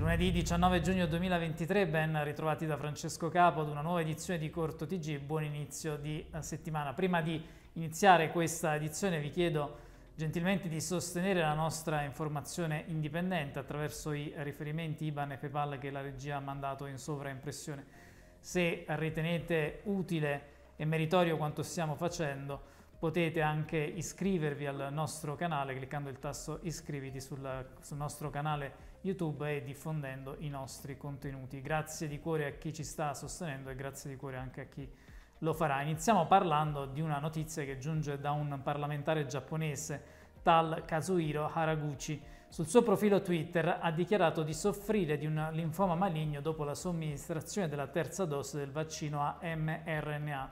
Lunedì 19 giugno 2023, ben ritrovati da Francesco Capo ad una nuova edizione di Corto TG, buon inizio di eh, settimana. Prima di iniziare questa edizione vi chiedo gentilmente di sostenere la nostra informazione indipendente attraverso i riferimenti IBAN e PayPal che la regia ha mandato in sovraimpressione. Se ritenete utile e meritorio quanto stiamo facendo, potete anche iscrivervi al nostro canale cliccando il tasto iscriviti sul, sul nostro canale YouTube e diffondendo i nostri contenuti. Grazie di cuore a chi ci sta sostenendo e grazie di cuore anche a chi lo farà. Iniziamo parlando di una notizia che giunge da un parlamentare giapponese, tal Kazuhiro Haraguchi. Sul suo profilo Twitter ha dichiarato di soffrire di un linfoma maligno dopo la somministrazione della terza dose del vaccino a mRNA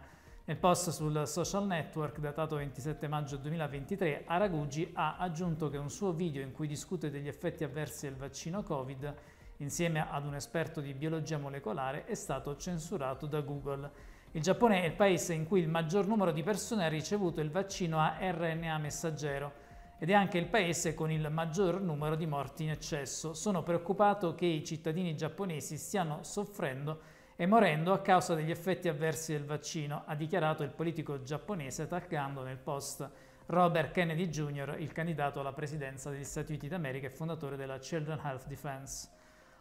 nel post sul social network datato 27 maggio 2023, Aragugi ha aggiunto che un suo video in cui discute degli effetti avversi del vaccino Covid insieme ad un esperto di biologia molecolare è stato censurato da Google. Il Giappone è il paese in cui il maggior numero di persone ha ricevuto il vaccino a RNA messaggero ed è anche il paese con il maggior numero di morti in eccesso. Sono preoccupato che i cittadini giapponesi stiano soffrendo e morendo a causa degli effetti avversi del vaccino, ha dichiarato il politico giapponese attaccando nel post Robert Kennedy Jr., il candidato alla presidenza degli Stati Uniti d'America e fondatore della Children Health Defense.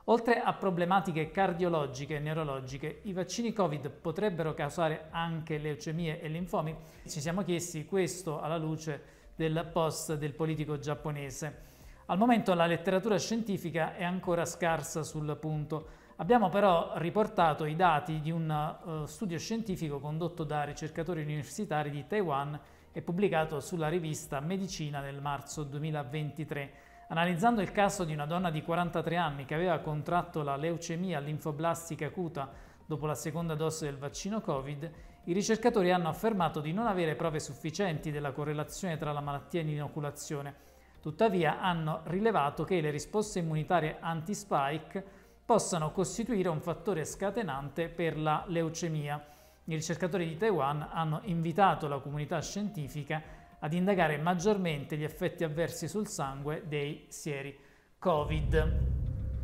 Oltre a problematiche cardiologiche e neurologiche, i vaccini Covid potrebbero causare anche leucemie e linfomi? Ci siamo chiesti questo alla luce del post del politico giapponese. Al momento la letteratura scientifica è ancora scarsa sul punto, Abbiamo però riportato i dati di un uh, studio scientifico condotto da ricercatori universitari di Taiwan e pubblicato sulla rivista Medicina nel marzo 2023. Analizzando il caso di una donna di 43 anni che aveva contratto la leucemia linfoblastica acuta dopo la seconda dose del vaccino Covid, i ricercatori hanno affermato di non avere prove sufficienti della correlazione tra la malattia e l'inoculazione. Tuttavia hanno rilevato che le risposte immunitarie anti-spike possano costituire un fattore scatenante per la leucemia. I ricercatori di Taiwan hanno invitato la comunità scientifica ad indagare maggiormente gli effetti avversi sul sangue dei sieri Covid.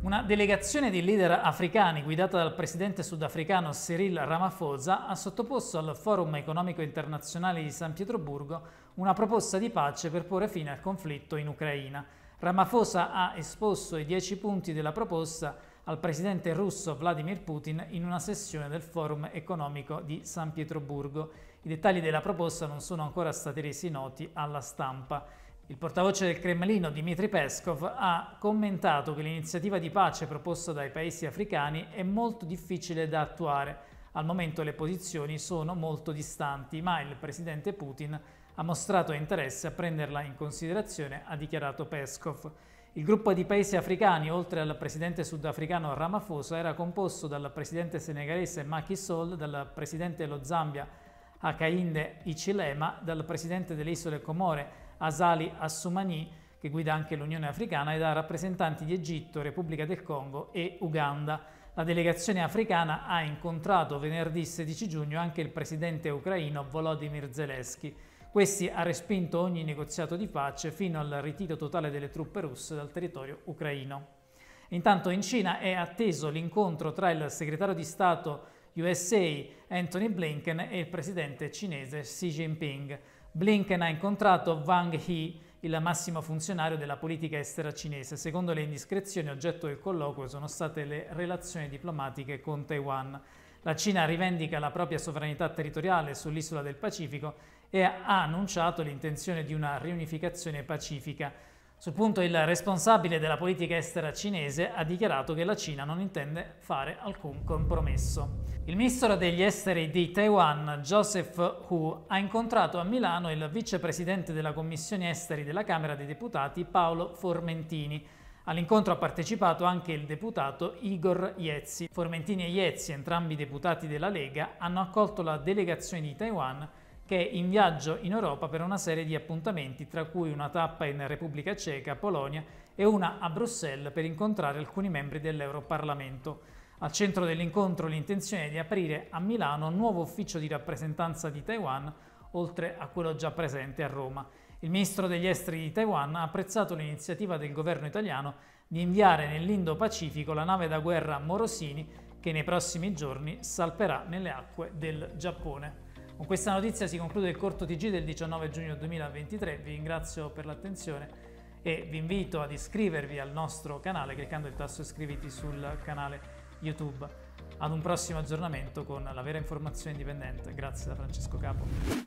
Una delegazione di leader africani guidata dal presidente sudafricano Cyril Ramaphosa ha sottoposto al Forum economico internazionale di San Pietroburgo una proposta di pace per porre fine al conflitto in Ucraina. Ramaphosa ha esposto i dieci punti della proposta al presidente russo Vladimir Putin in una sessione del forum economico di San Pietroburgo. I dettagli della proposta non sono ancora stati resi noti alla stampa. Il portavoce del Cremlino Dmitry Peskov ha commentato che l'iniziativa di pace proposta dai paesi africani è molto difficile da attuare. Al momento le posizioni sono molto distanti, ma il presidente Putin ha mostrato interesse a prenderla in considerazione, ha dichiarato Peskov. Il gruppo di paesi africani, oltre al presidente sudafricano Ramaphosa, era composto dal presidente senegalese Macky Sall, dal presidente dello Zambia Hakainde Ichilema, dal presidente delle isole Comore Asali Assoumani, che guida anche l'Unione Africana, e da rappresentanti di Egitto, Repubblica del Congo e Uganda. La delegazione africana ha incontrato venerdì 16 giugno anche il presidente ucraino Volodymyr Zelensky. Questi ha respinto ogni negoziato di pace fino al ritiro totale delle truppe russe dal territorio ucraino. Intanto in Cina è atteso l'incontro tra il segretario di Stato USA Anthony Blinken e il presidente cinese Xi Jinping. Blinken ha incontrato Wang He, il massimo funzionario della politica estera cinese. Secondo le indiscrezioni oggetto del colloquio sono state le relazioni diplomatiche con Taiwan. La Cina rivendica la propria sovranità territoriale sull'isola del Pacifico e ha annunciato l'intenzione di una riunificazione pacifica. Sul punto il responsabile della politica estera cinese ha dichiarato che la Cina non intende fare alcun compromesso. Il ministro degli esteri di Taiwan, Joseph Hu, ha incontrato a Milano il vicepresidente della Commissione Esteri della Camera dei Deputati, Paolo Formentini, All'incontro ha partecipato anche il deputato Igor Iezzi. Formentini e Iezzi, entrambi deputati della Lega, hanno accolto la delegazione di Taiwan che è in viaggio in Europa per una serie di appuntamenti, tra cui una tappa in Repubblica Ceca, Polonia e una a Bruxelles per incontrare alcuni membri dell'Europarlamento. Al centro dell'incontro l'intenzione è di aprire a Milano un nuovo ufficio di rappresentanza di Taiwan, oltre a quello già presente a Roma. Il ministro degli esteri di Taiwan ha apprezzato l'iniziativa del governo italiano di inviare nell'Indo-Pacifico la nave da guerra Morosini che nei prossimi giorni salperà nelle acque del Giappone. Con questa notizia si conclude il corto TG del 19 giugno 2023, vi ringrazio per l'attenzione e vi invito ad iscrivervi al nostro canale cliccando il tasto iscriviti sul canale YouTube. Ad un prossimo aggiornamento con la vera informazione indipendente. Grazie da Francesco Capo.